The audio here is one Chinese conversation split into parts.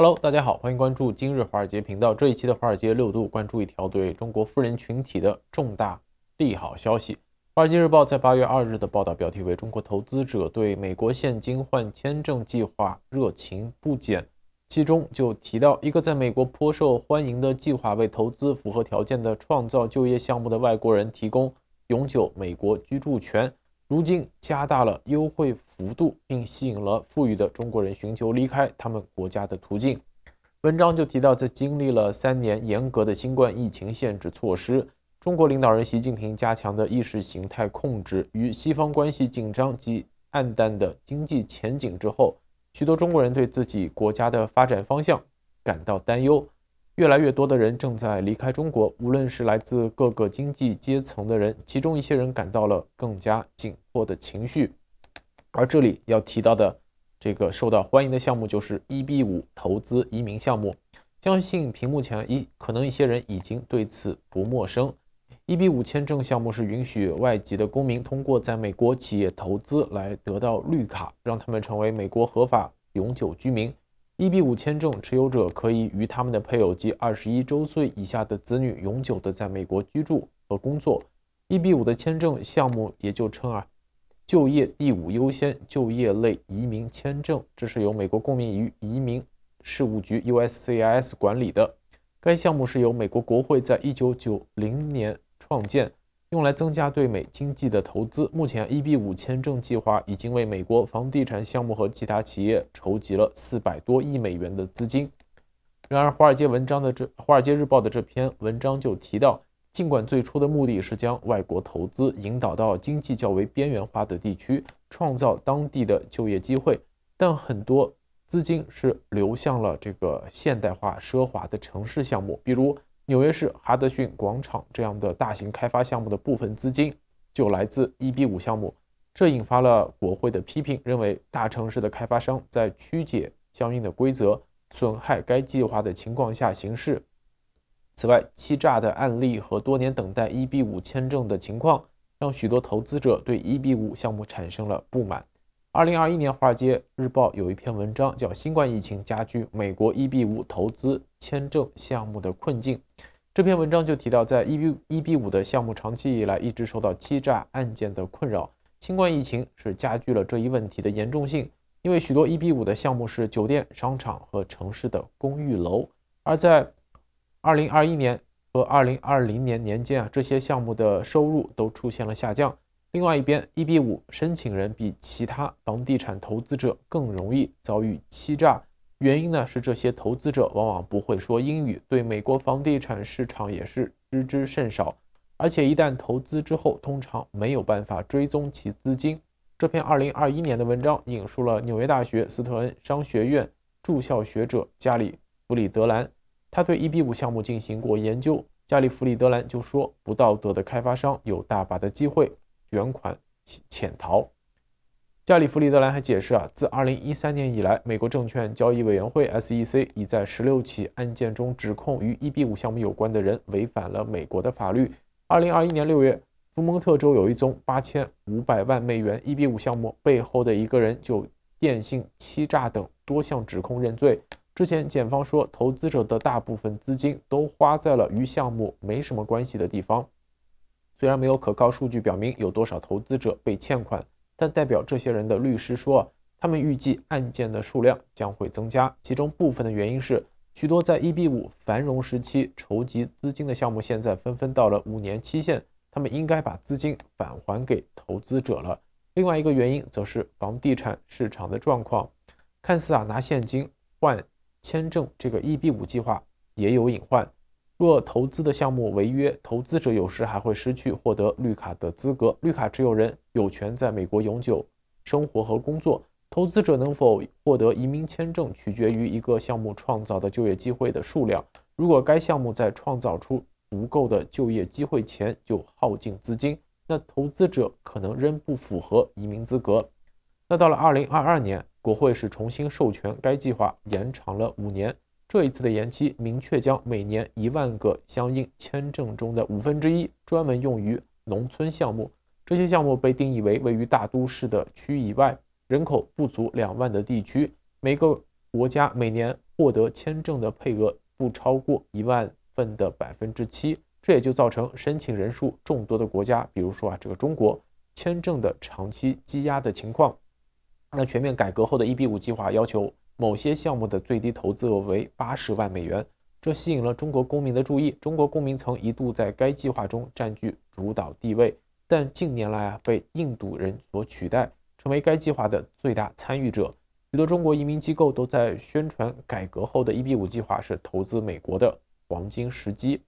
Hello，大家好，欢迎关注今日华尔街频道。这一期的华尔街六度关注一条对中国富人群体的重大利好消息。《华尔街日报》在八月二日的报道标题为“中国投资者对美国现金换签证计划热情不减”，其中就提到一个在美国颇受欢迎的计划，为投资符合条件的创造就业项目的外国人提供永久美国居住权。如今加大了优惠幅度，并吸引了富裕的中国人寻求离开他们国家的途径。文章就提到，在经历了三年严格的新冠疫情限制措施、中国领导人习近平加强的意识形态控制与西方关系紧张及黯淡的经济前景之后，许多中国人对自己国家的发展方向感到担忧。越来越多的人正在离开中国，无论是来自各个经济阶层的人，其中一些人感到了更加紧迫的情绪。而这里要提到的这个受到欢迎的项目就是 1B5 投资移民项目。相信屏幕前一可能一些人已经对此不陌生。1B5 签证项目是允许外籍的公民通过在美国企业投资来得到绿卡，让他们成为美国合法永久居民。E B 五签证持有者可以与他们的配偶及二十一周岁以下的子女永久的在美国居住和工作。E B 五的签证项目也就称啊就业第五优先就业类移民签证，这是由美国公民与移民事务局 （USCIS） 管理的。该项目是由美国国会在一九九零年创建。用来增加对美经济的投资。目前，EB 五签证计划已经为美国房地产项目和其他企业筹集了四百多亿美元的资金。然而，《华尔街文章》的这《华尔街日报》的这篇文章就提到，尽管最初的目的是将外国投资引导到经济较为边缘化的地区，创造当地的就业机会，但很多资金是流向了这个现代化奢华的城市项目，比如。纽约市哈德逊广场这样的大型开发项目的部分资金就来自 1B5 项目，这引发了国会的批评，认为大城市的开发商在曲解相应的规则、损害该计划的情况下行事。此外，欺诈的案例和多年等待 1B5 签证的情况，让许多投资者对 1B5 项目产生了不满。二零二一年，《华尔街日报》有一篇文章叫《新冠疫情加剧美国 EB 五投资签证项目的困境》。这篇文章就提到，在 EB EB 五的项目长期以来一直受到欺诈案件的困扰，新冠疫情是加剧了这一问题的严重性。因为许多 EB 五的项目是酒店、商场和城市的公寓楼，而在二零二一年和二零二零年年间啊，这些项目的收入都出现了下降。另外一边，EB 五申请人比其他房地产投资者更容易遭遇欺诈，原因呢是这些投资者往往不会说英语，对美国房地产市场也是知之甚少，而且一旦投资之后，通常没有办法追踪其资金。这篇2021年的文章引述了纽约大学斯特恩商学院驻校学者加里·弗里德兰，他对 EB 五项目进行过研究。加里·弗里德兰就说：“不道德的开发商有大把的机会。”卷款潜逃。加里弗里德兰还解释啊，自二零一三年以来，美国证券交易委员会 SEC 已在十六起案件中指控与 EB 五项目有关的人违反了美国的法律。二零二一年六月，福蒙特州有一宗八千五百万美元 EB 五项目背后的一个人就电信欺诈等多项指控认罪。之前检方说，投资者的大部分资金都花在了与项目没什么关系的地方。虽然没有可靠数据表明有多少投资者被欠款，但代表这些人的律师说，他们预计案件的数量将会增加。其中部分的原因是，许多在 EB5 繁荣时期筹集资金的项目现在纷纷到了五年期限，他们应该把资金返还给投资者了。另外一个原因则是房地产市场的状况，看似啊拿现金换签证，这个 EB5 计划也有隐患。若投资的项目违约，投资者有时还会失去获得绿卡的资格。绿卡持有人有权在美国永久生活和工作。投资者能否获得移民签证，取决于一个项目创造的就业机会的数量。如果该项目在创造出足够的就业机会前就耗尽资金，那投资者可能仍不符合移民资格。那到了二零二二年，国会是重新授权该计划，延长了五年。这一次的延期，明确将每年一万个相应签证中的五分之一专门用于农村项目。这些项目被定义为位于大都市的区以外、人口不足两万的地区。每个国家每年获得签证的配额不超过一万份的百分之七。这也就造成申请人数众多的国家，比如说啊这个中国，签证的长期积压的情况。那全面改革后的 E B 五计划要求。某些项目的最低投资额为八十万美元，这吸引了中国公民的注意。中国公民曾一度在该计划中占据主导地位，但近年来啊被印度人所取代，成为该计划的最大参与者。许多中国移民机构都在宣传改革后的 EB 五计划是投资美国的黄金时机。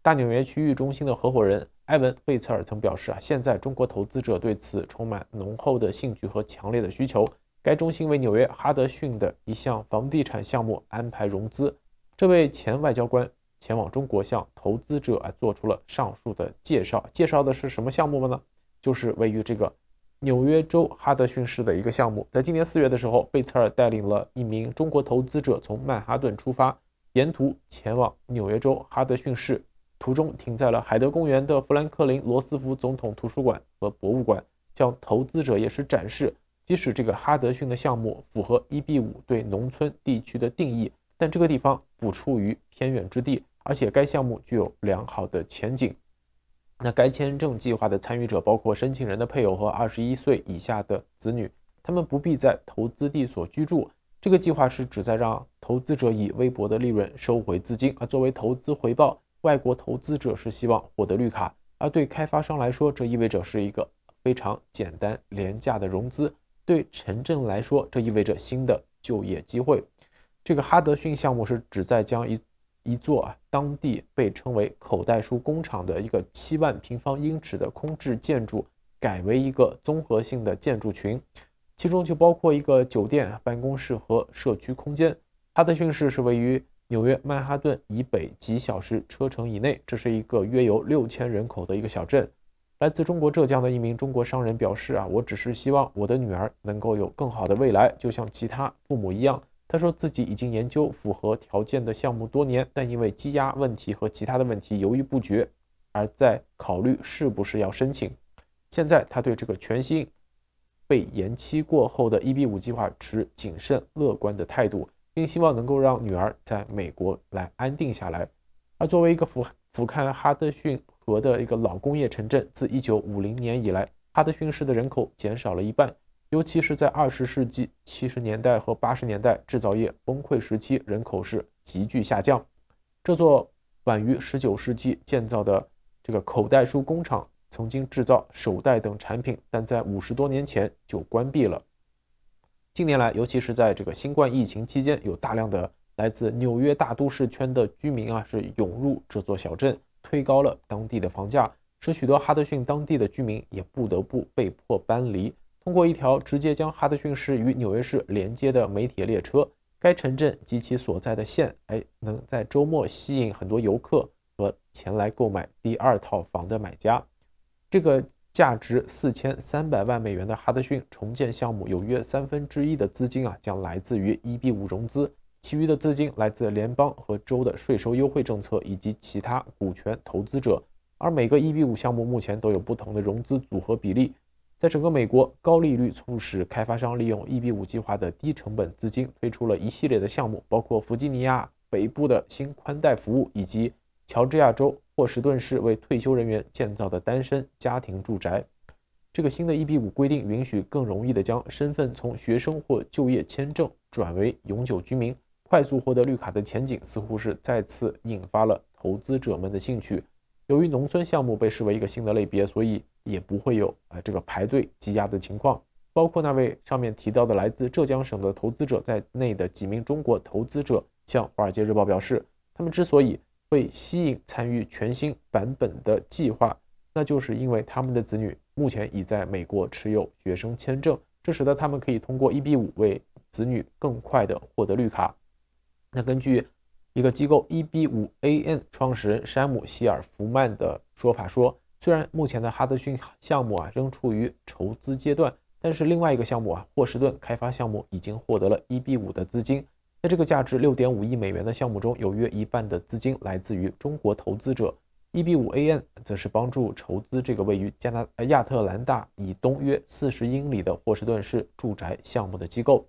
大纽约区域中心的合伙人埃文贝策尔曾表示啊，现在中国投资者对此充满浓厚的兴趣和强烈的需求。该中心为纽约哈德逊的一项房地产项目安排融资。这位前外交官前往中国，向投资者啊做出了上述的介绍。介绍的是什么项目呢，就是位于这个纽约州哈德逊市的一个项目。在今年四月的时候，贝茨尔带领了一名中国投资者从曼哈顿出发，沿途前往纽约州哈德逊市，途中停在了海德公园的富兰克林·罗斯福总统图书馆和博物馆，向投资者也是展示。即使这个哈德逊的项目符合 e B 五对农村地区的定义，但这个地方不处于偏远之地，而且该项目具有良好的前景。那该签证计划的参与者包括申请人的配偶和二十一岁以下的子女，他们不必在投资地所居住。这个计划是旨在让投资者以微薄的利润收回资金，而作为投资回报，外国投资者是希望获得绿卡。而对开发商来说，这意味着是一个非常简单、廉价的融资。对城镇来说，这意味着新的就业机会。这个哈德逊项目是旨在将一一座啊当地被称为“口袋书工厂”的一个七万平方英尺的空置建筑，改为一个综合性的建筑群，其中就包括一个酒店、办公室和社区空间。哈德逊市是位于纽约曼哈顿以北几小时车程以内，这是一个约有六千人口的一个小镇。来自中国浙江的一名中国商人表示：“啊，我只是希望我的女儿能够有更好的未来，就像其他父母一样。”他说自己已经研究符合条件的项目多年，但因为积压问题和其他的问题犹豫不决，而在考虑是不是要申请。现在他对这个全新被延期过后的 1B5 计划持谨慎乐观的态度，并希望能够让女儿在美国来安定下来。而作为一个俯俯瞰哈德逊。河的一个老工业城镇，自1950年以来，哈德逊市的人口减少了一半，尤其是在20世纪70年代和80年代制造业崩溃时期，人口是急剧下降。这座晚于19世纪建造的这个口袋书工厂曾经制造手袋等产品，但在五十多年前就关闭了。近年来，尤其是在这个新冠疫情期间，有大量的来自纽约大都市圈的居民啊是涌入这座小镇。推高了当地的房价，使许多哈德逊当地的居民也不得不被迫搬离。通过一条直接将哈德逊市与纽约市连接的媒铁列车，该城镇及其所在的县，哎，能在周末吸引很多游客和前来购买第二套房的买家。这个价值四千三百万美元的哈德逊重建项目，有约三分之一的资金啊，将来自于 EB 五融资。其余的资金来自联邦和州的税收优惠政策以及其他股权投资者，而每个 EB-5 项目目前都有不同的融资组合比例。在整个美国，高利率促使开发商利用 EB-5 计划的低成本资金推出了一系列的项目，包括弗吉尼亚北部的新宽带服务以及乔治亚州霍士顿市为退休人员建造的单身家庭住宅。这个新的 EB-5 规定允许更容易地将身份从学生或就业签证转为永久居民。快速获得绿卡的前景似乎是再次引发了投资者们的兴趣。由于农村项目被视为一个新的类别，所以也不会有啊这个排队积压的情况。包括那位上面提到的来自浙江省的投资者在内的几名中国投资者向《华尔街日报》表示，他们之所以会吸引参与全新版本的计划，那就是因为他们的子女目前已在美国持有学生签证，这使得他们可以通过一比五为子女更快地获得绿卡。那根据一个机构 E B 五 A N 创始人山姆希尔弗曼的说法说，虽然目前的哈德逊项目啊仍处于筹资阶段，但是另外一个项目啊霍士顿开发项目已经获得了 E B 五的资金。在这个价值六点五亿美元的项目中，有约一半的资金来自于中国投资者。E B 五 A N 则是帮助筹资这个位于加拿亚特兰大以东约四十英里的霍士顿市住宅项目的机构。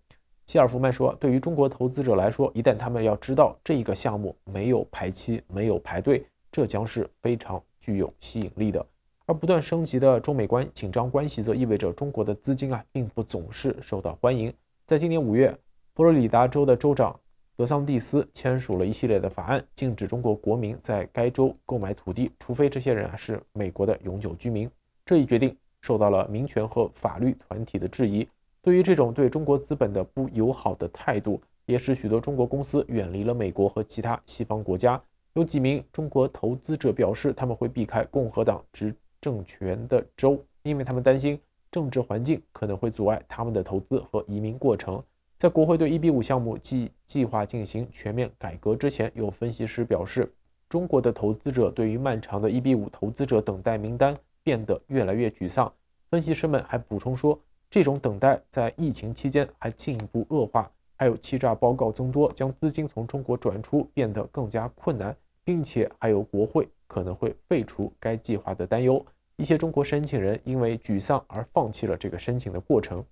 希尔弗曼说：“对于中国投资者来说，一旦他们要知道这一个项目没有排期、没有排队，这将是非常具有吸引力的。而不断升级的中美关紧张关系，则意味着中国的资金啊，并不总是受到欢迎。在今年五月，佛罗里达州的州长德桑蒂斯签署了一系列的法案，禁止中国国民在该州购买土地，除非这些人啊是美国的永久居民。这一决定受到了民权和法律团体的质疑。”对于这种对中国资本的不友好的态度，也使许多中国公司远离了美国和其他西方国家。有几名中国投资者表示，他们会避开共和党执政权的州，因为他们担心政治环境可能会阻碍他们的投资和移民过程。在国会对 EB-5 项目计计划进行全面改革之前，有分析师表示，中国的投资者对于漫长的 EB-5 投资者等待名单变得越来越沮丧。分析师们还补充说。这种等待在疫情期间还进一步恶化，还有欺诈报告增多，将资金从中国转出变得更加困难，并且还有国会可能会废除该计划的担忧。一些中国申请人因为沮丧而放弃了这个申请的过程。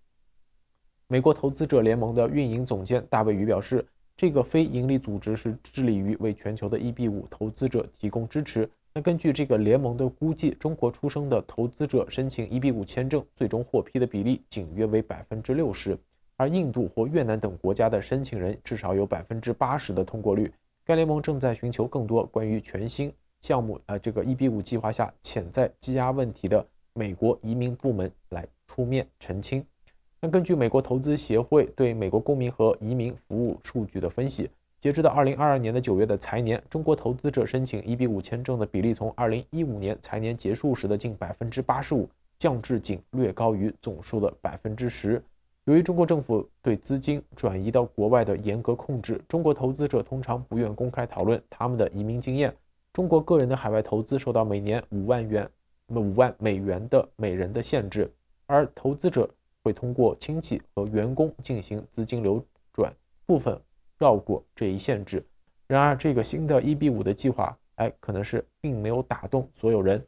美国投资者联盟的运营总监大卫·宇表示，这个非营利组织是致力于为全球的 e b 五投资者提供支持。那根据这个联盟的估计，中国出生的投资者申请1:5签证最终获批的比例仅约为百分之六十，而印度或越南等国家的申请人至少有百分之八十的通过率。该联盟正在寻求更多关于全新项目，呃，这个1:5计划下潜在积压问题的美国移民部门来出面澄清。那根据美国投资协会对美国公民和移民服务数据的分析。截止到二零二二年的九月的财年，中国投资者申请一比五签证的比例从二零一五年财年结束时的近百分之八十五降至仅略高于总数的百分之十。由于中国政府对资金转移到国外的严格控制，中国投资者通常不愿公开讨论他们的移民经验。中国个人的海外投资受到每年五万元、五万美元的每人的限制，而投资者会通过亲戚和员工进行资金流转部分。绕过这一限制。然而，这个新的 EB 五的计划，哎，可能是并没有打动所有人。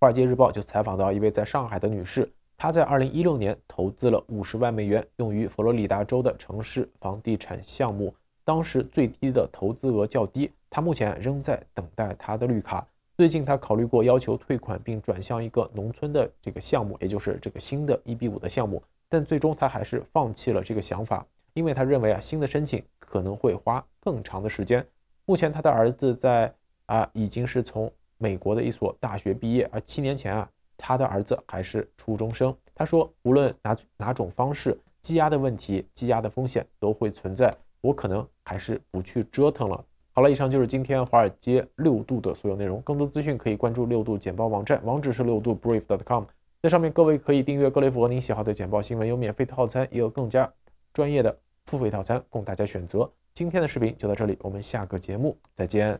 华尔街日报就采访到一位在上海的女士，她在2016年投资了50万美元用于佛罗里达州的城市房地产项目，当时最低的投资额较低。她目前仍在等待她的绿卡。最近，她考虑过要求退款并转向一个农村的这个项目，也就是这个新的 EB 五的项目，但最终她还是放弃了这个想法，因为她认为啊，新的申请。可能会花更长的时间。目前他的儿子在啊，已经是从美国的一所大学毕业，而七年前啊，他的儿子还是初中生。他说，无论哪哪种方式，积压的问题、积压的风险都会存在。我可能还是不去折腾了。好了，以上就是今天华尔街六度的所有内容。更多资讯可以关注六度简报网站，网址是六度 brief.com，在上面各位可以订阅各类合您喜好的简报新闻，有免费套餐，也有更加专业的。付费套餐供大家选择。今天的视频就到这里，我们下个节目再见。